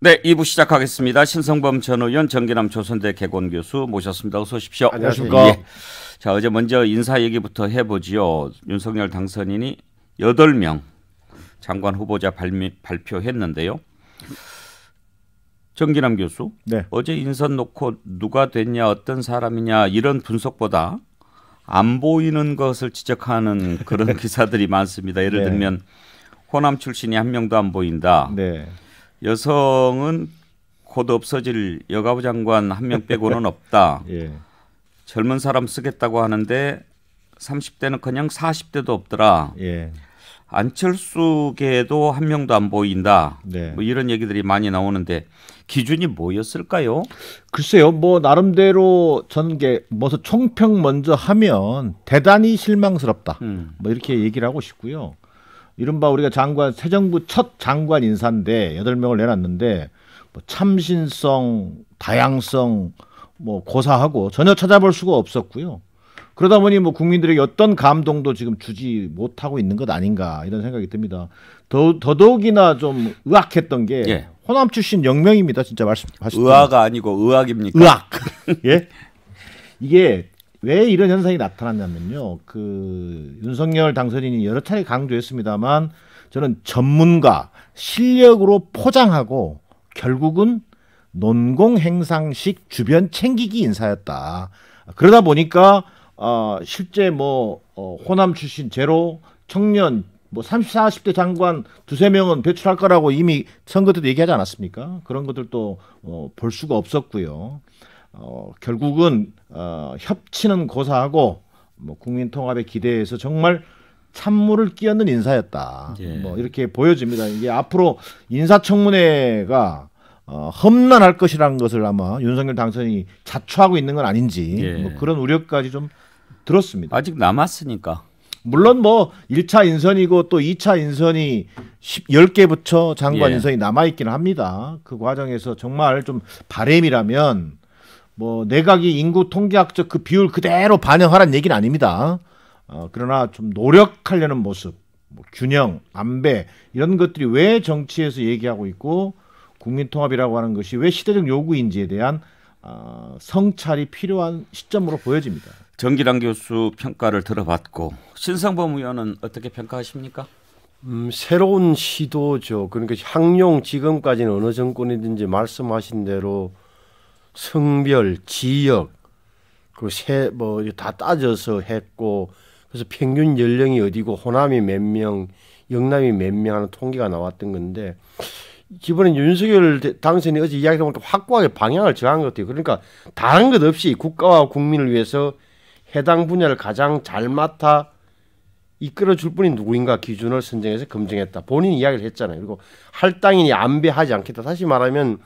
네, 2부 시작하겠습니다. 신성범 전 의원, 정기남 조선대 개건 교수 모셨습니다. 어서 오십시오. 안녕하십니까. 예. 자, 어제 먼저 인사 얘기부터 해보지요. 윤석열 당선인이 8명 장관 후보자 발미, 발표했는데요. 정기남 교수, 네. 어제 인선 놓고 누가 됐냐, 어떤 사람이냐 이런 분석보다 안 보이는 것을 지적하는 그런 기사들이 많습니다. 예를 네. 들면 호남 출신이 한 명도 안 보인다. 네. 여성은 곧 없어질 여가부 장관 한 명 빼고는 없다. 예. 젊은 사람 쓰겠다고 하는데 3 0대는 그냥 40대도 없더라. 예. 안철수계도 한 명도 안 보인다. 네. 뭐 이런 얘기들이 많이 나오는데 기준이 뭐였을까요? 글쎄요, 뭐 나름대로 전는게 뭐서 총평 먼저 하면 대단히 실망스럽다. 음. 뭐 이렇게 얘기를 하고 싶고요. 이른바 우리가 장관 새 정부 첫 장관 인사인데 여덟 명을 내놨는데 뭐 참신성, 다양성 뭐 고사하고 전혀 찾아볼 수가 없었고요. 그러다 보니 뭐 국민들에게 어떤 감동도 지금 주지 못하고 있는 것 아닌가 이런 생각이 듭니다. 더, 더더욱이나 좀 의학했던 게 예. 호남 출신 영명입니다. 진짜 말씀하신 의화가 아니고 의학입니까? 의학. 예? 이게 왜 이런 현상이 나타났냐면요. 그 윤석열 당선인이 여러 차례 강조했습니다만 저는 전문가 실력으로 포장하고 결국은 논공 행상식 주변 챙기기 인사였다. 그러다 보니까 어, 실제 뭐 어, 호남 출신 제로 청년 뭐 30, 40대 장관 두세 명은 배출할 거라고 이미 선거 때도 얘기하지 않았습니까? 그런 것들도 어, 볼 수가 없었고요. 어, 결국은 어, 협치는 고사하고 뭐 국민 통합에 기대에서 정말 찬물을 끼얹는 인사였다. 예. 뭐 이렇게 보여집니다. 이게 앞으로 인사청문회가 어, 험난할 것이라는 것을 아마 윤석열 당선이 자초하고 있는 건 아닌지 예. 뭐 그런 우려까지 좀 들었습니다. 아직 남았으니까. 물론 뭐 1차 인선이고 또 2차 인선이 10개 부처 장관 예. 인선이 남아 있기는 합니다. 그 과정에서 정말 좀 바램이라면 뭐 내각이 인구 통계학적 그 비율 그대로 반영하라는 얘기는 아닙니다. 어, 그러나 좀 노력하려는 모습, 뭐 균형, 안배 이런 것들이 왜 정치에서 얘기하고 있고 국민통합이라고 하는 것이 왜 시대적 요구인지에 대한 어, 성찰이 필요한 시점으로 보여집니다. 정기랑 교수 평가를 들어봤고 신상범 의원은 어떻게 평가하십니까? 음, 새로운 시도죠. 그러니까 향용 지금까지는 어느 정권이든지 말씀하신 대로 성별, 지역 그리고 세뭐 다 따져서 했고 그래서 평균 연령이 어디고 호남이 몇 명, 영남이 몇 명 하는 통계가 나왔던 건데 이번에 윤석열 당선이 어제 이야기를 보니까 확고하게 방향을 정한 것 같아요. 그러니까 다른 것 없이 국가와 국민을 위해서 해당 분야를 가장 잘 맡아 이끌어줄 분이 누구인가 기준을 선정해서 검증했다. 본인 이야기를 했잖아요. 그리고 할당인이 안배하지 않겠다. 다시 말하면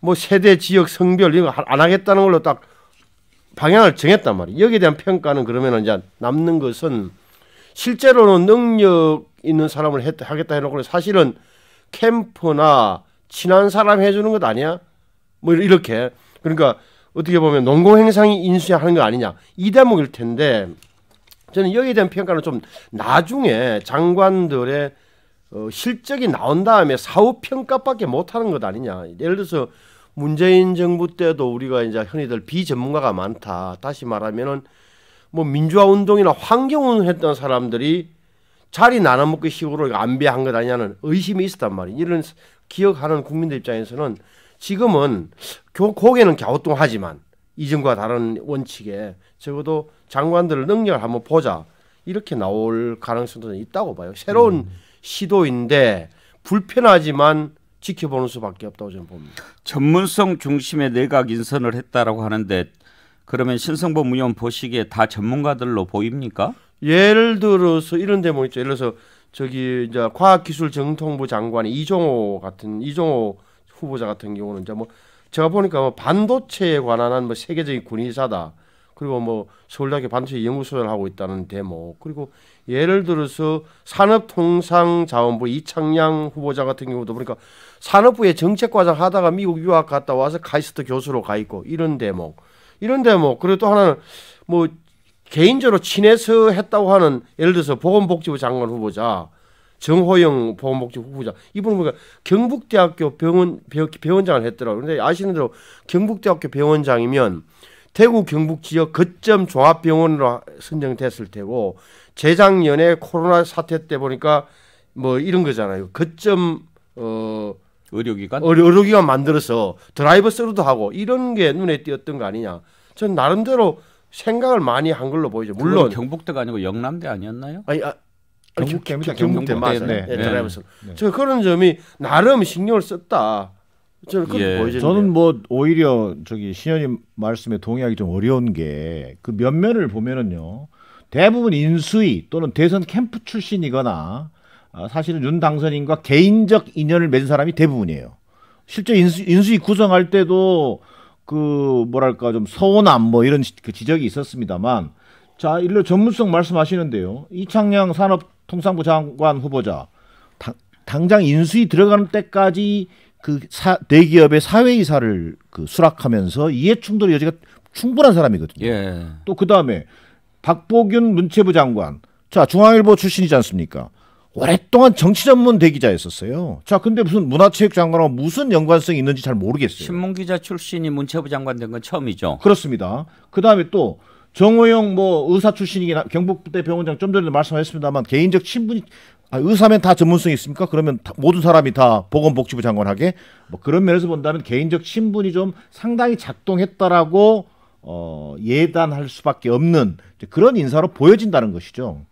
뭐 세대, 지역, 성별 이거 안 하겠다는 걸로 딱 방향을 정했단 말이에요. 여기에 대한 평가는 그러면 은 이제 남는 것은 실제로는 능력 있는 사람을 했, 하겠다 해놓고 사실은 캠프나 친한 사람 해주는 것 아니야? 뭐 이렇게 그러니까 어떻게 보면 농공 행상이 인수하는 거 아니냐 이 대목일 텐데 저는 여기에 대한 평가는 좀 나중에 장관들의 어, 실적이 나온 다음에 사후 평가밖에 못하는 것 아니냐 예를 들어서 문재인 정부 때도 우리가 이제 흔히들 비전문가가 많다. 다시 말하면은 뭐 민주화 운동이나 환경 운동했던 사람들이 자리 나눠먹기 식으로 안배한 것 아니냐는 의심이 있었단 말이에요. 이런 기억하는 국민들 입장에서는 지금은 교, 고개는 갸우뚱하지만 이전과 다른 원칙에 적어도 장관들을 능력을 한번 보자 이렇게 나올 가능성도 있다고 봐요. 새로운 음. 시도인데 불편하지만 지켜보는 수밖에 없다고 저는 봅니다. 전문성 중심의 내각 인선을 했다라고 하는데 그러면 신성범 의원 보시기에 다 전문가들로 보입니까? 예를 들어서 이런 데 뭐 있죠. 예를 들어서 저기 이제 과학기술정통부 장관 이종호 같은 이종호 후보자 같은 경우는 이제 뭐 제가 보니까 뭐 반도체에 관한 한뭐 세계적인 군의사다. 그리고 뭐 서울대학교 반도체 연구소를 하고 있다는 데모 그리고 예를 들어서 산업통상자원부 이창양 후보자 같은 경우도 보니까 산업부의 정책과장 하다가 미국 유학 갔다 와서 카이스트 교수로 가 있고 이런 데모 이런 데모 그리고 또 하나는 뭐 개인적으로 친해서 했다고 하는 예를 들어서 보건복지부 장관 후보자 정호영 보건복지부 후보자 이분은 보니까 경북대학교 병원 병, 원장을 했더라고요. 근데 아시는 대로 경북대학교 병원장이면 대구 경북 지역 거점 종합병원으로 선정됐을 테고 재작년에 코로나 사태 때 보니까 뭐 이런 거잖아요. 거점 어 의료기관 의료, 의료기관 만들어서 드라이브 스루도 하고 이런 게 눈에 띄었던 거 아니냐. 전 나름대로 생각을 많이 한 걸로 보이죠. 물론 경북대가 아니고 영남대 아니었나요? 아니, 아, 경북대입니다. 경북대, 경북대 맞아요. 네. 네. 네. 드라이브 스루. 네. 저 그런 점이 나름 신경을 썼다. 저는 예. 저는 뭐 오히려 저기 신현님 말씀에 동의하기 좀 어려운 게 그 면면을 보면은요 대부분 인수위 또는 대선 캠프 출신이거나 아, 사실은 윤 당선인과 개인적 인연을 맺은 사람이 대부분이에요. 실제 인수, 인수위 구성할 때도 그 뭐랄까 좀 서운함 뭐 이런 그 지적이 있었습니다만 자 일로 전문성 말씀하시는데요 이창양 산업통상부 장관 후보자 당, 당장 인수위 들어가는 때까지 그 사, 대기업의 사회이사를 그 수락하면서 이해충돌의 여지가 충분한 사람이거든요. 예. 또그 다음에 박보균 문체부 장관. 자, 중앙일보 출신이지 않습니까? 오랫동안 정치 전문 대기자였었어요. 자, 근데 무슨 문화체육 장관하고 무슨 연관성이 있는지 잘 모르겠어요. 신문기자 출신이 문체부 장관 된 건 처음이죠. 그렇습니다. 그 다음에 또 정호영 뭐 의사 출신이긴 경북대 병원장 좀 전에도 말씀하셨습니다만 개인적 친분이 아, 의사면 다 전문성이 있습니까? 그러면 다, 모든 사람이 다 보건복지부 장관하게 뭐 그런 면에서 본다면 개인적 신분이 좀 상당히 작동했다라고 어, 예단할 수밖에 없는 그런 인사로 보여진다는 것이죠.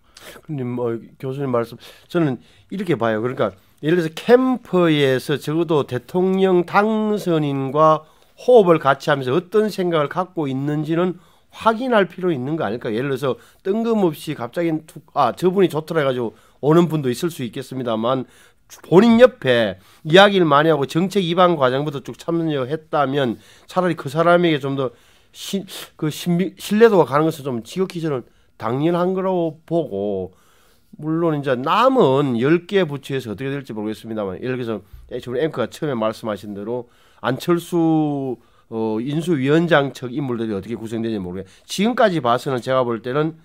그님 어, 뭐 교수님 말씀 저는 이렇게 봐요. 그러니까 예를 들어서 캠프에서 적어도 대통령 당선인과 호흡을 같이 하면서 어떤 생각을 갖고 있는지는 확인할 필요 있는 거 아닐까? 예를 들어서 뜬금없이 갑자기 툭, 아 저분이 좋더라 해가지고 오는 분도 있을 수 있겠습니다만 본인 옆에 이야기를 많이 하고 정책 입안 과정부터 쭉 참여했다면 차라리 그 사람에게 좀더그 신뢰도가 가는 것은 좀 지극히 저는 당연한 거라고 보고 물론 이제 남은 1 0개 부처에서 어떻게 될지 모르겠습니다만 예를 들어서 지금 앵커가 처음에 말씀하신 대로 안철수 어, 인수위원장 측 인물들이 어떻게 구성되는지 모르겠어요. 지금까지 봐서는 제가 볼 때는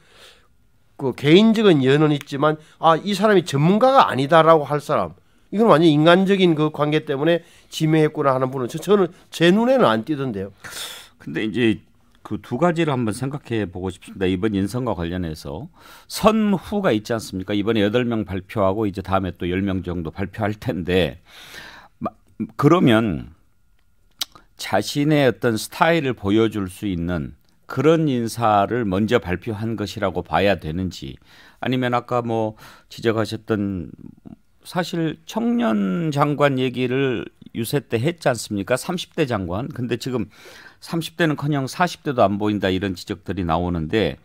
그 개인적인 연은 있지만 아 이 사람이 전문가가 아니다라고 할 사람 이건 완전 인간적인 그 관계 때문에 지명했구나 하는 분은 저는 제 눈에는 안 띄던데요. 근데 이제 그 두 가지를 한번 생각해 보고 싶습니다. 이번 인선과 관련해서 선후가 있지 않습니까? 이번에 여덟 명 발표하고 이제 다음에 또열명 정도 발표할 텐데 그러면 자신의 어떤 스타일을 보여줄 수 있는 그런 인사를 먼저 발표한 것이라고 봐야 되는지 아니면 아까 뭐 지적하셨던 사실 청년 장관 얘기를 유세 때 했지 않습니까? 30대 장관. 근데 지금 30대는커녕 40대도 안 보인다 이런 지적들이 나오는데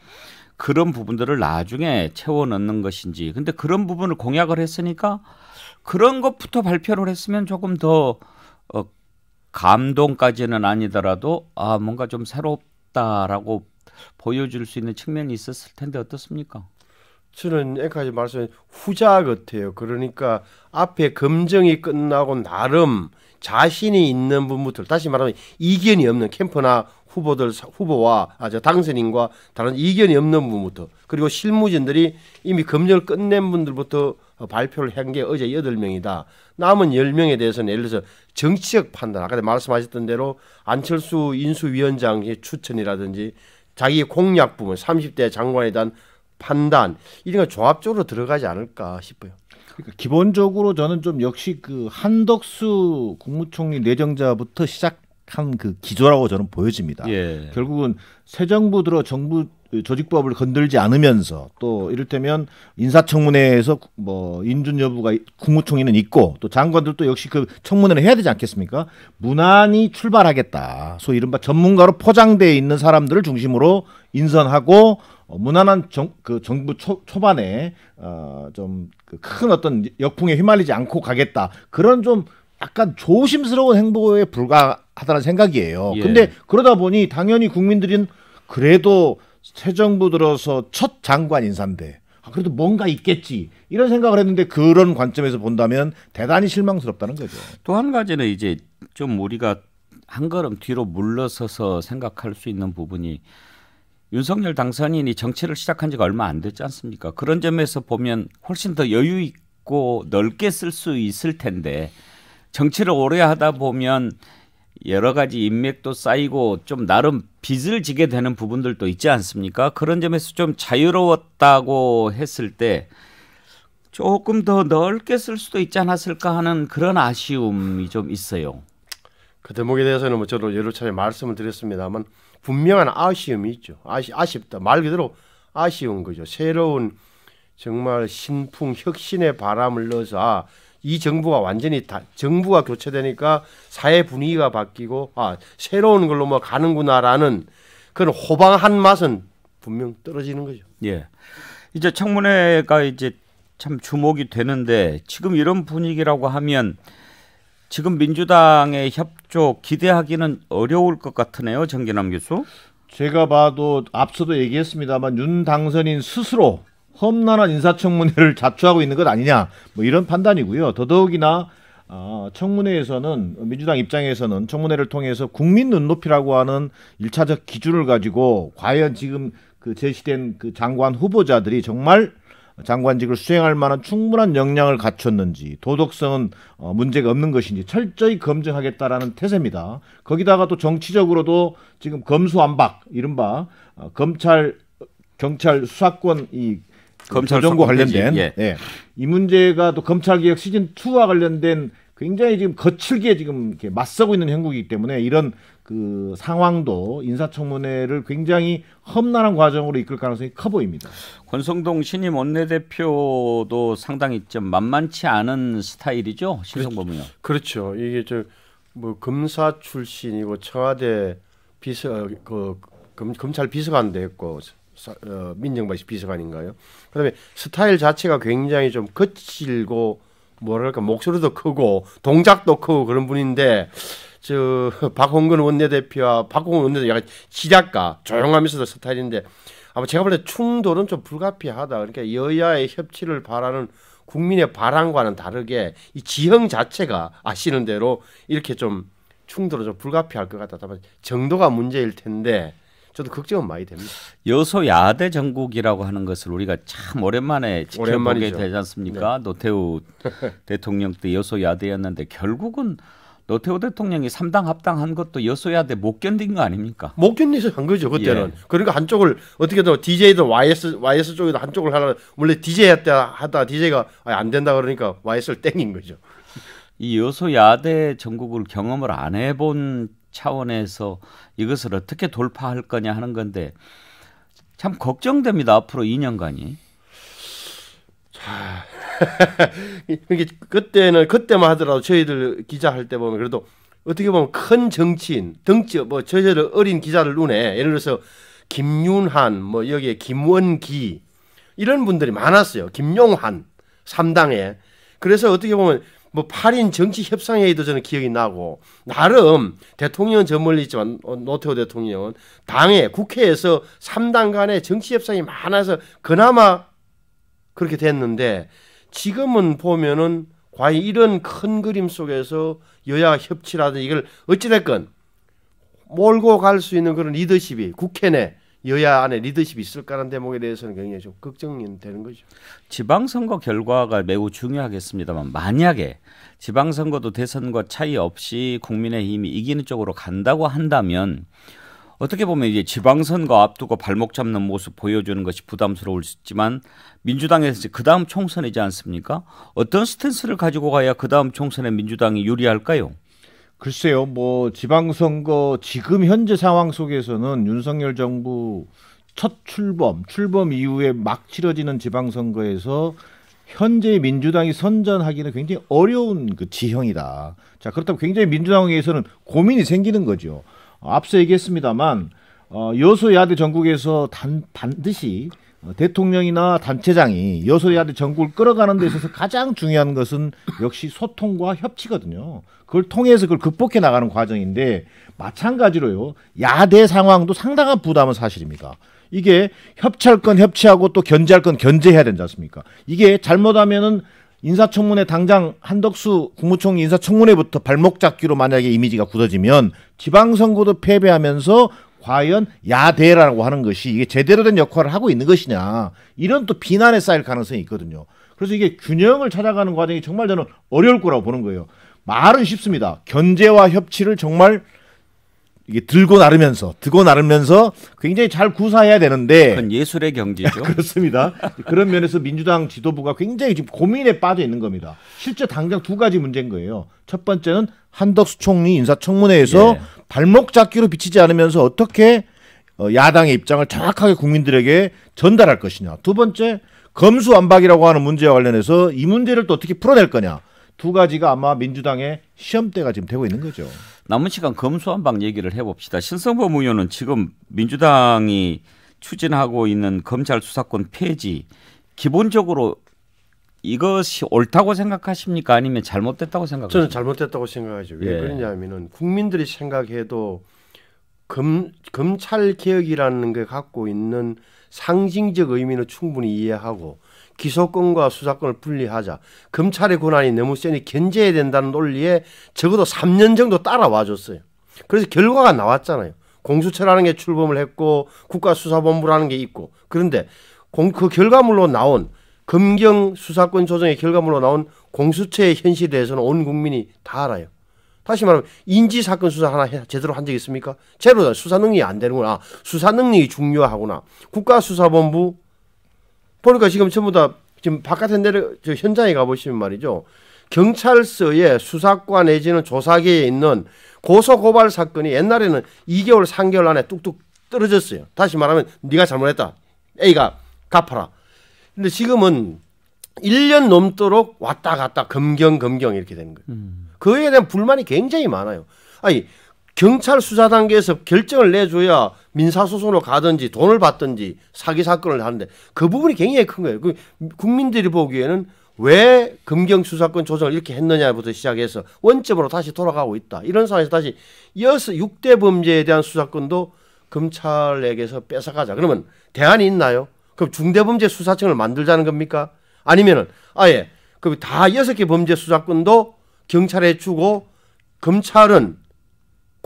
그런 부분들을 나중에 채워 넣는 것인지. 근데 그런 부분을 공약을 했으니까 그런 것부터 발표를 했으면 조금 더 어, 감동까지는 아니더라도 아 뭔가 좀 새롭 있다라고 보여줄 수 있는 측면이 있었을 텐데 어떻습니까? 저는 여기까지 말씀해 후자 같아요. 그러니까 앞에 검증이 끝나고 나름 자신이 있는 분부터 다시 말하면 이견이 없는 캠프나 후보들 후보와 아저 당선인과 다른 이견이 없는 분부터 그리고 실무진들이 이미 검증을 끝낸 분들부터 어, 발표를 한 게 어제 여덟 명이다 남은 열명에 대해서는 예를 들어서 정치적 판단, 아까 말씀하셨던 대로 안철수 인수위원장의 추천이라든지 자기 공약 부분, 30대 장관에 대한 판단 이런 거 종합적으로 들어가지 않을까 싶어요. 그러니까 기본적으로 저는 좀 역시 그 한덕수 국무총리 내정자부터 시작 한그 기조라고 저는 보여집니다. 예. 결국은 새 정부 들어 정부 그 조직법을 건들지 않으면서 또 이를테면 인사청문회에서 뭐 인준 여부가 국무총리는 있고 또 장관들도 역시 그 청문회를 해야 되지 않겠습니까? 무난히 출발하겠다. 소 이른바 전문가로 포장돼 있는 사람들을 중심으로 인선하고 어, 무난한 정, 그 정부 초, 초반에 어, 좀큰 그 어떤 역풍에 휘말리지 않고 가겠다. 그런 좀 약간 조심스러운 행보에 불과하다는 생각이에요. 예. 근데 그러다 보니 당연히 국민들은 그래도 새 정부 들어서 첫 장관 인사인데 아, 그래도 뭔가 있겠지 이런 생각을 했는데 그런 관점에서 본다면 대단히 실망스럽다는 거죠. 또 한 가지는 이제 좀 우리가 한 걸음 뒤로 물러서서 생각할 수 있는 부분이 윤석열 당선인이 정치를 시작한 지가 얼마 안 됐지 않습니까? 그런 점에서 보면 훨씬 더 여유 있고 넓게 쓸 수 있을 텐데 정치를 오래 하다 보면 여러 가지 인맥도 쌓이고 좀 나름 빚을 지게 되는 부분들도 있지 않습니까? 그런 점에서 좀 자유로웠다고 했을 때 조금 더 넓게 쓸 수도 있지 않았을까 하는 그런 아쉬움이 좀 있어요. 그 대목에 대해서는 뭐 저도 여러 차례 말씀을 드렸습니다만 분명한 아쉬움이 있죠. 아시, 아쉽다. 말 그대로 아쉬운 거죠. 새로운 정말 신풍 혁신의 바람을 넣어서 아, 이 정부가 완전히 다, 정부가 교체되니까 사회 분위기가 바뀌고 아 새로운 걸로 뭐 가는구나라는 그런 호방한 맛은 분명 떨어지는 거죠. 예. 이제 청문회가 이제 참 주목이 되는데 지금 이런 분위기라고 하면 지금 민주당의 협조 기대하기는 어려울 것 같으네요, 정기남 교수. 제가 봐도 앞서도 얘기했습니다만 윤 당선인 스스로 험난한 인사청문회를 자초하고 있는 것 아니냐 뭐 이런 판단이고요. 더더욱이나 어, 청문회에서는 민주당 입장에서는 청문회를 통해서 국민 눈높이라고 하는 일차적 기준을 가지고 과연 지금 그 제시된 그 장관 후보자들이 정말 장관직을 수행할 만한 충분한 역량을 갖췄는지 도덕성은 어, 문제가 없는 것인지 철저히 검증하겠다라는 태세입니다. 거기다가 또 정치적으로도 지금 검수안박 이른바 어, 검찰 경찰 수사권 이 검찰 정보 관련된 예. 예. 이 문제가 또 검찰개혁 시즌 2와 관련된 굉장히 지금 거칠게 지금 이렇게 맞서고 있는 형국이기 때문에 이런 그 상황도 인사청문회를 굉장히 험난한 과정으로 이끌 가능성이 커 보입니다. 권성동 신임 원내대표도 상당히 좀 만만치 않은 스타일이죠 신성범은요. 그렇죠. 이게 저 뭐 검사 출신이고 청와대 비서 그 검찰 비서관도 했고 어, 민정바씨 비서관인가요? 그다음에 스타일 자체가 굉장히 좀 거칠고 뭐랄까 목소리도 크고 동작도 크고 그런 분인데 저 박홍근 원내대표와 박홍근 원내대표 약간 지략가 조용하면서도 스타일인데 아마 제가 볼 때 충돌은 좀 불가피하다. 그러니까 여야의 협치를 바라는 국민의 바람과는 다르게 이 지형 자체가 아시는 대로 이렇게 좀 충돌은 좀 불가피할 것 같다. 다만 정도가 문제일 텐데 저도 걱정은 많이 됩니다. 여소야대 전국이라고 하는 것을 우리가 참 오랜만에 지켜보게 오랜만이죠. 되지 않습니까? 네. 노태우 대통령 때 여소야대였는데 결국은 노태우 대통령이 삼당 합당한 것도 여소야대 못 견딘 거 아닙니까? 못 견디서 한 거죠 그때는. 예. 그러니까 한쪽을 어떻게든 DJ든 YS YS 쪽이든 한쪽을 하나 원래 DJ 했 하다 DJ가 안 된다 그러니까 YS를 땡긴 거죠. 이 여소야대 전국을 경험을 안 해본 차원에서 이것을 어떻게 돌파할 거냐 하는 건데 참 걱정됩니다. 앞으로 2년간이. 자. 이게 그러니까 그때는 그때만 하더라도 저희들 기자 할때 보면 그래도 어떻게 보면 큰 정치인, 덩치 뭐 저희들 어린 기자를 눈에 예를 들어서 김윤한 뭐 여기에 김원기 이런 분들이 많았어요. 김용한 삼당에. 그래서 어떻게 보면 뭐 8인 정치 협상회의도 저는 기억이 나고 나름 대통령은 저 멀리 있지만 어, 노태우 대통령은 당에 국회에서 3당 간의 정치 협상이 많아서 그나마 그렇게 됐는데 지금은 보면은 과연 이런 큰 그림 속에서 여야 협치라든 지 이걸 어찌됐건 몰고 갈 수 있는 그런 리더십이 국회 내 여야 안에 리더십이 있을까라는 대목에 대해서는 굉장히 좀 걱정이 되는 거죠. 지방선거 결과가 매우 중요하겠습니다만 만약에 지방선거도 대선과 차이 없이 국민의힘이 이기는 쪽으로 간다고 한다면 어떻게 보면 이제 지방선거 앞두고 발목 잡는 모습 보여주는 것이 부담스러울 수 있지만 민주당에서 그 다음 총선이지 않습니까? 어떤 스탠스를 가지고 가야 그 다음 총선에 민주당이 유리할까요? 글쎄요, 뭐 지방선거 지금 현재 상황 속에서는 윤석열 정부 첫 출범, 출범 이후에 막 치러지는 지방선거에서 현재 민주당이 선전하기는 굉장히 어려운 그 지형이다. 자, 그렇다면 굉장히 민주당에서는 고민이 생기는 거죠. 앞서 얘기했습니다만 어, 여소야대 전국에서 단, 반드시 어, 대통령이나 단체장이 여소야대 전국을 끌어가는 데 있어서 가장 중요한 것은 역시 소통과 협치거든요. 그걸 통해서 그걸 극복해 나가는 과정인데 마찬가지로요. 야대 상황도 상당한 부담은 사실입니다. 이게 협치할 건 협치하고 또 견제할 건 견제해야 되지 않습니까? 이게 잘못하면은 인사청문회 당장 한덕수 국무총리 인사청문회부터 발목 잡기로 만약에 이미지가 굳어지면 지방선거도 패배하면서 과연 야대라고 하는 것이 이게 제대로 된 역할을 하고 있는 것이냐 이런 또 비난에 쌓일 가능성이 있거든요. 그래서 이게 균형을 찾아가는 과정이 정말 저는 어려울 거라고 보는 거예요. 말은 쉽습니다. 견제와 협치를 정말 이게 들고 나르면서 들고 나르면서 굉장히 잘 구사해야 되는데 그건 예술의 경지죠. 그렇습니다. 그런 면에서 민주당 지도부가 굉장히 지금 고민에 빠져 있는 겁니다. 실제 당장 두 가지 문제인 거예요. 첫 번째는 한덕수 총리 인사청문회에서 예. 발목 잡기로 비치지 않으면서 어떻게 어, 야당의 입장을 정확하게 국민들에게 전달할 것이냐. 두 번째 검수완박이라고 하는 문제와 관련해서 이 문제를 또 어떻게 풀어낼 거냐. 두 가지가 아마 민주당의 시험대가 지금 되고 있는 거죠. 남은 시간 검수한방 얘기를 해봅시다. 신성범 의원은 지금 민주당이 추진하고 있는 검찰 수사권 폐지 기본적으로 이것이 옳다고 생각하십니까? 아니면 잘못됐다고 생각하십니까? 저는 잘못됐다고 생각하죠. 왜 예. 그러냐면은 국민들이 생각해도 검, 검찰 개혁이라는 게 갖고 있는 상징적 의미는 충분히 이해하고 기소권과 수사권을 분리하자. 검찰의 권한이 너무 세니 견제해야 된다는 논리에 적어도 3년 정도 따라와 줬어요. 그래서 결과가 나왔잖아요. 공수처라는 게 출범을 했고 국가수사본부라는 게 있고 그런데 공, 그 결과물로 나온 검경 수사권 조정의 결과물로 나온 공수처의 현실에 대해서는 온 국민이 다 알아요. 다시 말하면 인지 사건 수사 하나 해, 제대로 한 적 있습니까? 제로다. 수사 능력이 안 되는구나. 아, 수사 능력이 중요하구나. 국가수사본부 보니까 지금 전부 다 지금 바깥에 내려 저 현장에 가보시면 말이죠. 경찰서에 수사과 내지는 조사계에 있는 고소고발 사건이 옛날에는 2개월, 3개월 안에 뚝뚝 떨어졌어요. 다시 말하면 네가 잘못했다. A가 갚아라. 근데 지금은 1년 넘도록 왔다 갔다 검경 검경 이렇게 되는 거예요. 음. 그에 대한 불만이 굉장히 많아요. 아니 경찰 수사 단계에서 결정을 내줘야 민사소송으로 가든지 돈을 받든지 사기 사건을 하는데 그 부분이 굉장히 큰 거예요. 그 국민들이 보기에는 왜 금경 수사권 조정을 이렇게 했느냐부터 시작해서 원점으로 다시 돌아가고 있다. 이런 상황에서 다시 여섯 육대 범죄에 대한 수사권도 검찰에게서 뺏어가자. 그러면 대안이 있나요? 그럼 중대범죄 수사청을 만들자는 겁니까? 아니면은 아예 그다 여섯 개 범죄 수사권도 경찰에 주고 검찰은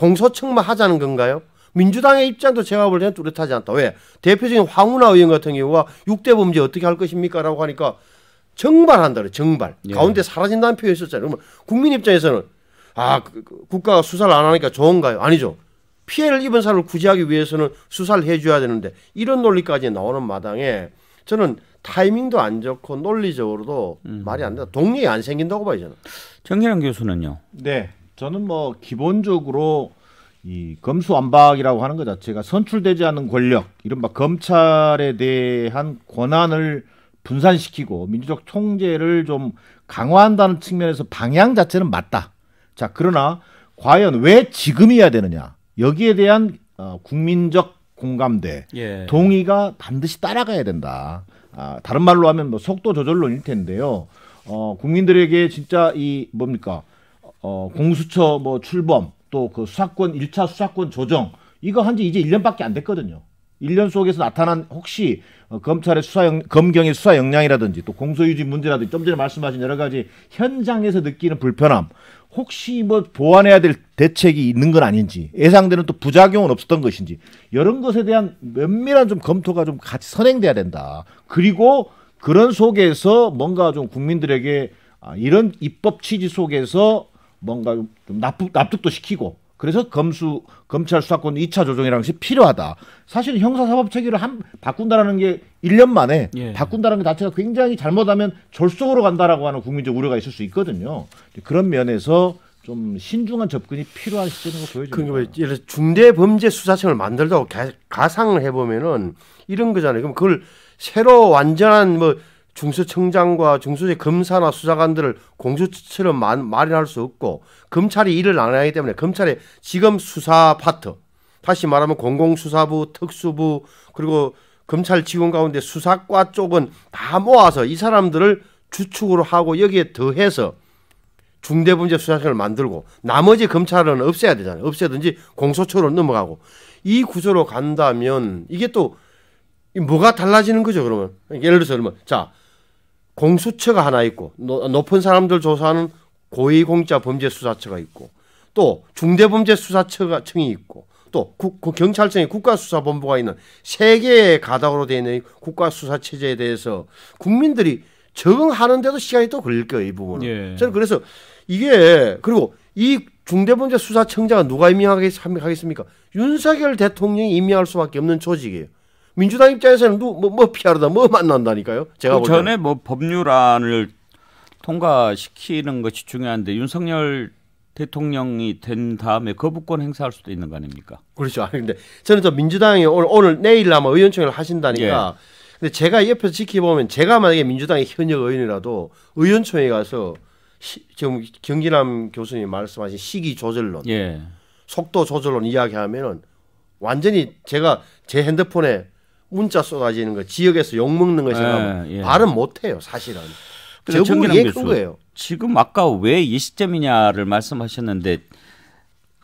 공소청만 하자는 건가요? 민주당의 입장도 제가 볼 때는 뚜렷하지 않다. 왜? 대표적인 황운하 의원 같은 경우가 6대 범죄 어떻게 할 것입니까? 라고 하니까 정발한다 그래 정발. 예. 가운데 사라진다는 표현이 있었잖아요. 그러면 국민 입장에서는 아, 그, 그, 국가가 수사를 안 하니까 좋은가요? 아니죠. 피해를 입은 사람을 구제하기 위해서는 수사를 해줘야 되는데 이런 논리까지 나오는 마당에 저는 타이밍도 안 좋고 논리적으로도 음. 말이 안된 동력이 안 생긴다고 봐요 저 정기란 교수는요? 네. 저는 뭐 기본적으로 이 검수완박이라고 하는 것 자체가 선출되지 않은 권력, 이른바 검찰에 대한 권한을 분산시키고 민주적 총재를 좀 강화한다는 측면에서 방향 자체는 맞다. 자, 그러나 과연 왜 지금이어야 되느냐? 여기에 대한 어, 국민적 공감대, 예. 동의가 반드시 따라가야 된다. 아, 다른 말로 하면 뭐 속도 조절론일 텐데요. 어, 국민들에게 진짜 이 뭡니까? 어, 공수처 뭐 출범 또 그 수사권 1차 수사권 조정 이거 한 지 이제 1년밖에 안 됐거든요. 1년 속에서 나타난 혹시 어, 검찰의 수사 영, 검경의 수사 역량이라든지 또 공소유지 문제라든지 좀 전에 말씀하신 여러 가지 현장에서 느끼는 불편함 혹시 뭐 보완해야 될 대책이 있는 건 아닌지 예상되는 또 부작용은 없었던 것인지 이런 것에 대한 면밀한 좀 검토가 좀 같이 선행돼야 된다. 그리고 그런 속에서 뭔가 좀 국민들에게 아, 이런 입법 취지 속에서 뭔가 좀 납득, 납득도 시키고 그래서 검수 검찰 수사권 2차 조정이라는 것이 필요하다. 사실 형사사법 체계를 한 바꾼다라는 게 1년 만에 예. 바꾼다는 게 자체가 굉장히 잘못하면 졸속으로 간다라고 하는 국민적 우려가 있을 수 있거든요. 그런 면에서 좀 신중한 접근이 필요한 시점인 거 보여줘요. 그러니까 뭐 예를 중대 범죄 수사청을 만들다고 가, 가상을 해보면은 이런 거잖아요. 그럼 그걸 새로 완전한 뭐 중수청장과 중수의 검사나 수사관들을 공수처처럼 마련할 수 없고 검찰이 일을 안 하기 때문에 검찰의 지금 수사 파트 다시 말하면 공공수사부, 특수부 그리고 검찰 직원 가운데 수사과 쪽은 다 모아서 이 사람들을 주축으로 하고 여기에 더해서 중대범죄수사청을 만들고 나머지 검찰은 없애야 되잖아요. 없애든지 공소처로 넘어가고 이 구조로 간다면 이게 또 뭐가 달라지는 거죠 그러면 예를 들어서 그러면 자 공수처가 하나 있고 높은 사람들 조사하는 고위공자 범죄수사처가 있고 또 중대범죄수사처가청이 있고 또 경찰청의 국가수사본부가 있는 세 개의 가닥으로 되어 있는 국가수사체제에 대해서 국민들이 적응하는데도 시간이 또 걸릴 거예요 이 부분은. 예. 저는 그래서 이게 그리고 이 중대범죄수사청장은 누가 임명하겠습니까? 윤석열 대통령이 임명할 수밖에 없는 조직이에요. 민주당 입장에서는 뭐, 뭐뭐 피하르다 뭐 만난다니까요. 제가 그 전에 뭐 법률안을 통과시키는 것이 중요한데 윤석열 대통령이 된 다음에 거부권 행사할 수도 있는 거 아닙니까? 그렇죠. 아니 근데 저는 저 민주당이 오늘 오늘 내일 아마 뭐 의원총회를 하신다니까. 예. 근데 제가 옆에서 지켜보면 제가 만약에 민주당의 현역 의원이라도 의원총회 가서 시, 지금 경기남 교수님 말씀하신 시기 조절론, 예. 속도 조절론 이야기하면은 완전히 제가 제 핸드폰에 문자 쏟아지는 거 지역에서 욕 먹는 것이라면 예, 예. 발음 못 해요 사실은. 저분이 예, 큰 거예요. 지금 아까 왜 이 시점이냐를 말씀하셨는데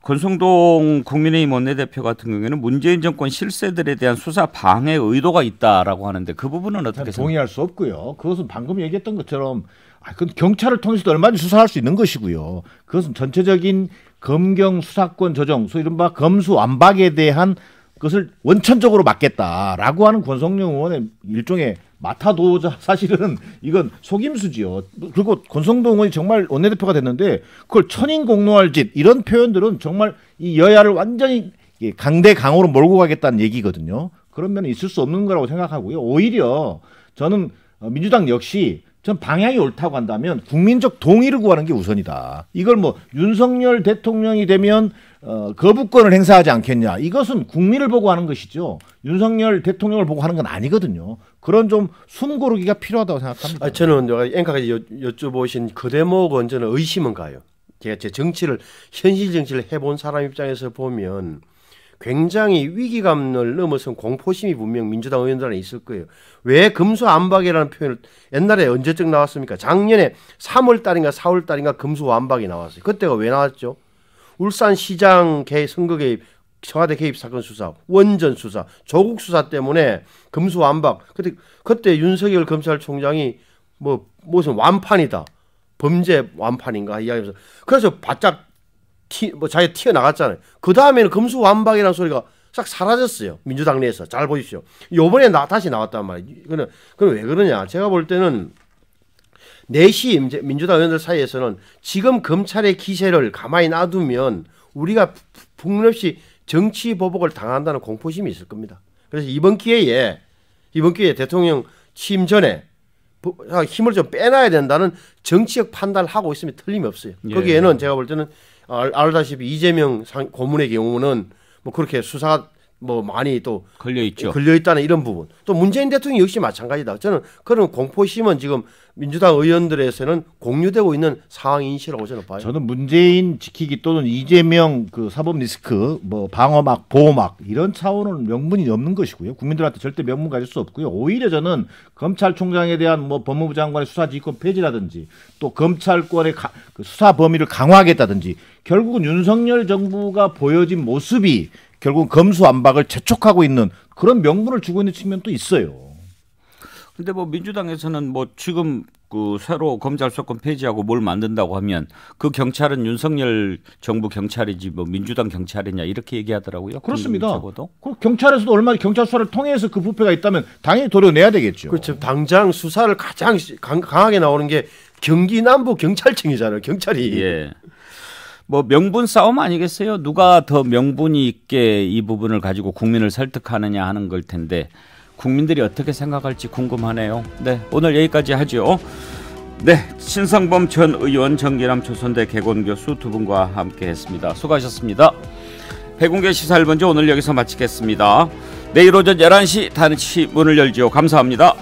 권성동 국민의힘 원내대표 같은 경우에는 문재인 정권 실세들에 대한 수사 방해 의도가 있다라고 하는데 그 부분은 어떻게 동의할 수 없고요. 그것은 방금 얘기했던 것처럼 아, 그 경찰을 통해서도 얼마든지 수사할 수 있는 것이고요. 그것은 전체적인 검경 수사권 조정, 소 이른바 검수 완박에 대한 그것을 원천적으로 막겠다라고 하는 권성용 의원의 일종의 마타도자 사실은 이건 속임수지요. 그리고 권성동 의원이 정말 원내대표가 됐는데 그걸 천인 공노할 짓 이런 표현들은 정말 이 여야를 완전히 강대 강으로 몰고 가겠다는 얘기거든요. 그런 면은 있을 수 없는 거라고 생각하고요. 오히려 저는 민주당 역시 전 방향이 옳다고 한다면 국민적 동의를 구하는 게 우선이다. 이걸 뭐 윤석열 대통령이 되면 어, 거부권을 행사하지 않겠냐. 이것은 국민을 보고 하는 것이죠. 윤석열 대통령을 보고 하는 건 아니거든요. 그런 좀 숨고르기가 필요하다고 생각합니다. 아, 저는 앵커가 여쭤보신 그 대목은 저는 의심은 가요. 제가 제 정치를 현실 정치를 해본 사람 입장에서 보면 굉장히 위기감을 넘어선 공포심이 분명 민주당 의원들 안에 있을 거예요. 왜 금수 안박이라는 표현을 옛날에 언제쯤 나왔습니까? 작년에 3월 달인가 4월 달인가 금수 안박이 나왔어요. 그때가 왜 나왔죠? 울산시장 개입, 선거 개입, 청와대 개입 사건 수사, 원전 수사, 조국 수사 때문에 금수 안박. 그때 그때 윤석열 검찰총장이 뭐 무슨 완판이다. 범죄 완판인가 이야기하면서 그래서 바짝 뭐 자기가 튀어나갔잖아요. 그 다음에는 금수완박이라는 소리가 싹 사라졌어요. 민주당 내에서. 잘 보십시오. 요번에 나, 다시 나왔단 말이에요. 그는 그럼 왜 그러냐. 제가 볼 때는 내시 민주당 의원들 사이에서는 지금 검찰의 기세를 가만히 놔두면 우리가 북문없이 정치 보복을 당한다는 공포심이 있을 겁니다. 그래서 이번 기회에 이번 기회에 대통령 취임 전에 아, 힘을 좀 빼놔야 된다는 정치적 판단을 하고 있으면 틀림이 없어요. 예. 거기에는 예. 제가 볼 때는 알다시피 이재명 고문의 경우는 뭐 그렇게 수사 뭐 많이 또 걸려 있죠. 걸려 있다는 이런 부분. 또 문재인 대통령 역시 마찬가지다. 저는 그런 공포심은 지금 민주당 의원들에서는 공유되고 있는 상황 인식이라고 저는 봐요. 저는 문재인 지키기 또는 이재명 그 사법 리스크 뭐 방어막 보호막 이런 차원은 명분이 넘는 것이고요. 국민들한테 절대 명분 가질 수 없고요. 오히려 저는 검찰총장에 대한 뭐 법무부 장관의 수사지휘권 폐지라든지 또 검찰권의 가, 그 수사 범위를 강화하겠다든지 결국은 윤석열 정부가 보여진 모습이 결국 은 검수안박을 재촉하고 있는 그런 명분을 주고 있는 측면도 있어요. 근데 뭐 민주당에서는 뭐 지금 그 새로 검찰 수권 폐지하고 뭘 만든다고 하면 그 경찰은 윤석열 정부 경찰이지 뭐 민주당 경찰이냐 이렇게 얘기하더라고요. 그렇습니다. 그 경찰에서도 얼마 경찰 수사를 통해서 그 부패가 있다면 당연히 도려내야 되겠죠. 그렇죠. 당장 수사를 가장 강, 하게 나오는 게 경기 남부 경찰청이잖아요. 경찰이. 예. 뭐 명분 싸움 아니겠어요? 누가 더 명분이 있게 이 부분을 가지고 국민을 설득하느냐 하는 걸 텐데 국민들이 어떻게 생각할지 궁금하네요. 네, 오늘 여기까지 하죠. 네, 신성범 전 의원, 정기남 조선대 개건 교수 두 분과 함께했습니다. 수고하셨습니다. 백운계 시사일 먼저 오늘 여기서 마치겠습니다. 내일 오전 11시 다시 문을 열지요. 감사합니다.